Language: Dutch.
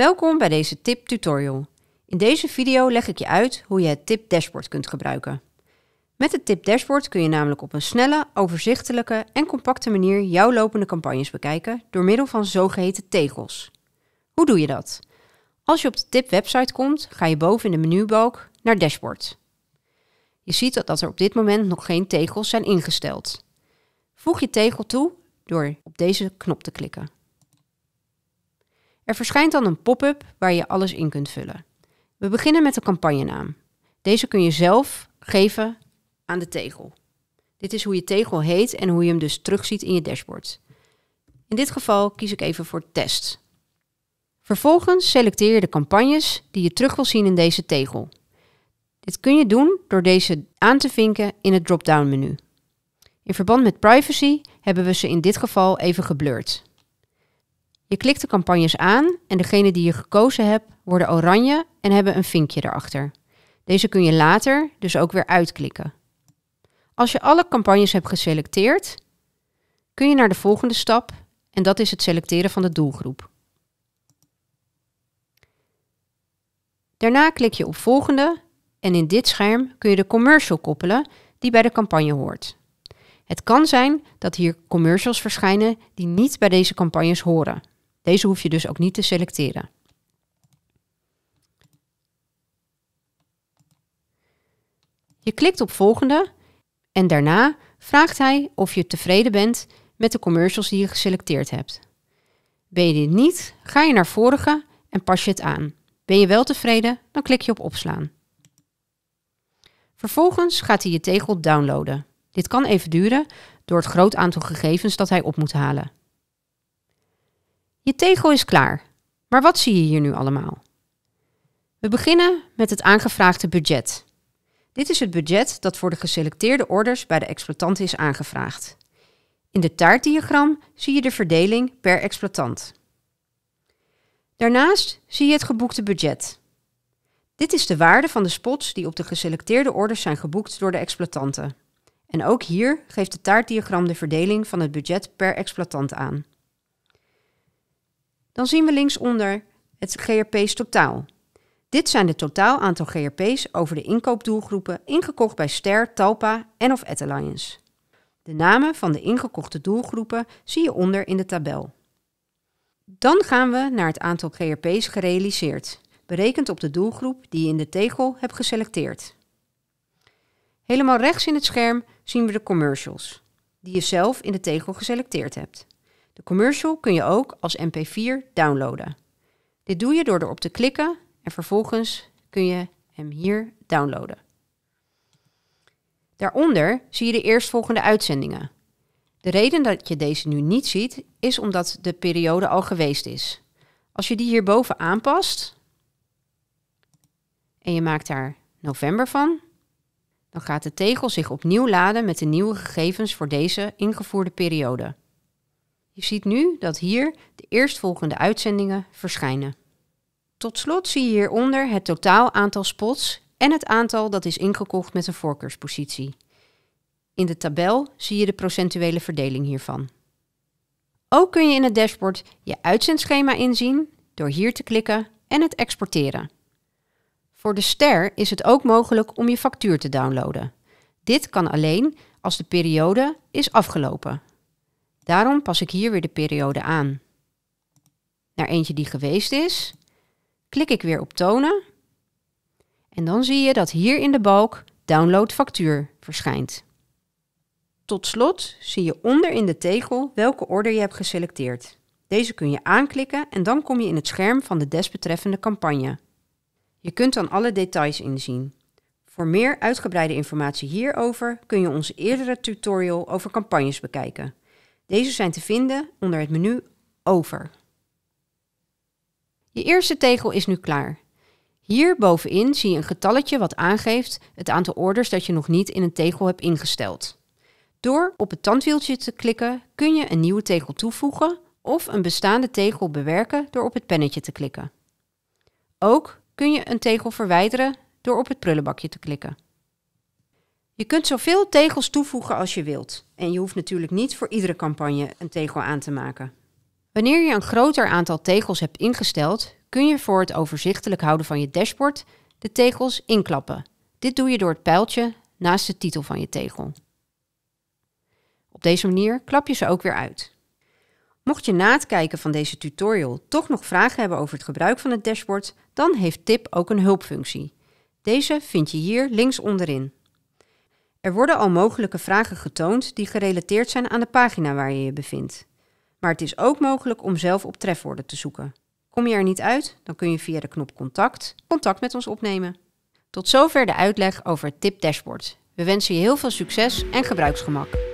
Welkom bij deze tip tutorial. In deze video leg ik je uit hoe je het tip dashboard kunt gebruiken. Met het tip dashboard kun je namelijk op een snelle, overzichtelijke en compacte manier jouw lopende campagnes bekijken door middel van zogeheten tegels. Hoe doe je dat? Als je op de tip website komt, ga je boven in de menubalk naar dashboard. Je ziet dat er op dit moment nog geen tegels zijn ingesteld. Voeg je tegel toe door op deze knop te klikken. Er verschijnt dan een pop-up waar je alles in kunt vullen. We beginnen met de campagnenaam. Deze kun je zelf geven aan de tegel. Dit is hoe je tegel heet en hoe je hem dus terugziet in je dashboard. In dit geval kies ik even voor test. Vervolgens selecteer je de campagnes die je terug wil zien in deze tegel. Dit kun je doen door deze aan te vinken in het drop-down menu. In verband met privacy hebben we ze in dit geval even geblurred. Je klikt de campagnes aan en degene die je gekozen hebt worden oranje en hebben een vinkje erachter. Deze kun je later dus ook weer uitklikken. Als je alle campagnes hebt geselecteerd, kun je naar de volgende stap en dat is het selecteren van de doelgroep. Daarna klik je op volgende en in dit scherm kun je de commercial koppelen die bij de campagne hoort. Het kan zijn dat hier commercials verschijnen die niet bij deze campagnes horen. Deze hoef je dus ook niet te selecteren. Je klikt op volgende en daarna vraagt hij of je tevreden bent met de commercials die je geselecteerd hebt. Ben je dit niet, ga je naar vorige en pas je het aan. Ben je wel tevreden, dan klik je op opslaan. Vervolgens gaat hij je tegel downloaden. Dit kan even duren door het groot aantal gegevens dat hij op moet halen. Je tegel is klaar, maar wat zie je hier nu allemaal? We beginnen met het aangevraagde budget. Dit is het budget dat voor de geselecteerde orders bij de exploitant is aangevraagd. In de taartdiagram zie je de verdeling per exploitant. Daarnaast zie je het geboekte budget. Dit is de waarde van de spots die op de geselecteerde orders zijn geboekt door de exploitanten. En ook hier geeft de taartdiagram de verdeling van het budget per exploitant aan. Dan zien we linksonder het GRP's totaal. Dit zijn de totaal aantal GRP's over de inkoopdoelgroepen ingekocht bij Ster, Talpa en of Ad Alliance. De namen van de ingekochte doelgroepen zie je onder in de tabel. Dan gaan we naar het aantal GRP's gerealiseerd, berekend op de doelgroep die je in de tegel hebt geselecteerd. Helemaal rechts in het scherm zien we de commercials, die je zelf in de tegel geselecteerd hebt. De commercial kun je ook als MP4 downloaden. Dit doe je door erop te klikken en vervolgens kun je hem hier downloaden. Daaronder zie je de eerstvolgende uitzendingen. De reden dat je deze nu niet ziet is omdat de periode al geweest is. Als je die hierboven aanpast en je maakt daar november van, dan gaat de tegel zich opnieuw laden met de nieuwe gegevens voor deze ingevoerde periode. Je ziet nu dat hier de eerstvolgende uitzendingen verschijnen. Tot slot zie je hieronder het totaal aantal spots en het aantal dat is ingekocht met een voorkeurspositie. In de tabel zie je de procentuele verdeling hiervan. Ook kun je in het dashboard je uitzendschema inzien door hier te klikken en het exporteren. Voor de ster is het ook mogelijk om je factuur te downloaden. Dit kan alleen als de periode is afgelopen. Daarom pas ik hier weer de periode aan. Naar eentje die geweest is, klik ik weer op tonen en dan zie je dat hier in de balk download factuur verschijnt. Tot slot zie je onder in de tegel welke order je hebt geselecteerd. Deze kun je aanklikken en dan kom je in het scherm van de desbetreffende campagne. Je kunt dan alle details inzien. Voor meer uitgebreide informatie hierover kun je onze eerdere tutorial over campagnes bekijken. Deze zijn te vinden onder het menu Over. Je eerste tegel is nu klaar. Hier bovenin zie je een getalletje wat aangeeft het aantal orders dat je nog niet in een tegel hebt ingesteld. Door op het tandwieltje te klikken kun je een nieuwe tegel toevoegen of een bestaande tegel bewerken door op het pennetje te klikken. Ook kun je een tegel verwijderen door op het prullenbakje te klikken. Je kunt zoveel tegels toevoegen als je wilt. En je hoeft natuurlijk niet voor iedere campagne een tegel aan te maken. Wanneer je een groter aantal tegels hebt ingesteld, kun je voor het overzichtelijk houden van je dashboard de tegels inklappen. Dit doe je door het pijltje naast de titel van je tegel. Op deze manier klap je ze ook weer uit. Mocht je na het kijken van deze tutorial toch nog vragen hebben over het gebruik van het dashboard, dan heeft TIP ook een hulpfunctie. Deze vind je hier links onderin. Er worden al mogelijke vragen getoond die gerelateerd zijn aan de pagina waar je je bevindt. Maar het is ook mogelijk om zelf op trefwoorden te zoeken. Kom je er niet uit, dan kun je via de knop Contact contact met ons opnemen. Tot zover de uitleg over het tip dashboard. We wensen je heel veel succes en gebruiksgemak.